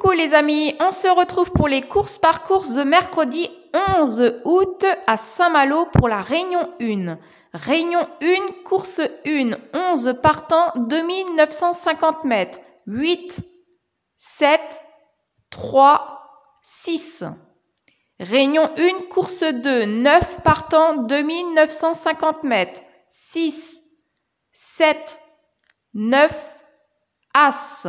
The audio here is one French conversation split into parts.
Coucou les amis, on se retrouve pour les courses par course de mercredi 11 août à Saint-Malo pour la Réunion 1. Réunion 1, course 1, 11 partants, 2950 mètres, 8, 7, 3, 6. Réunion 1, course 2, 9 partants, 2950 mètres, 6, 7, 9, As.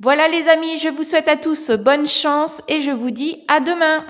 Voilà les amis, je vous souhaite à tous bonne chance et je vous dis à demain.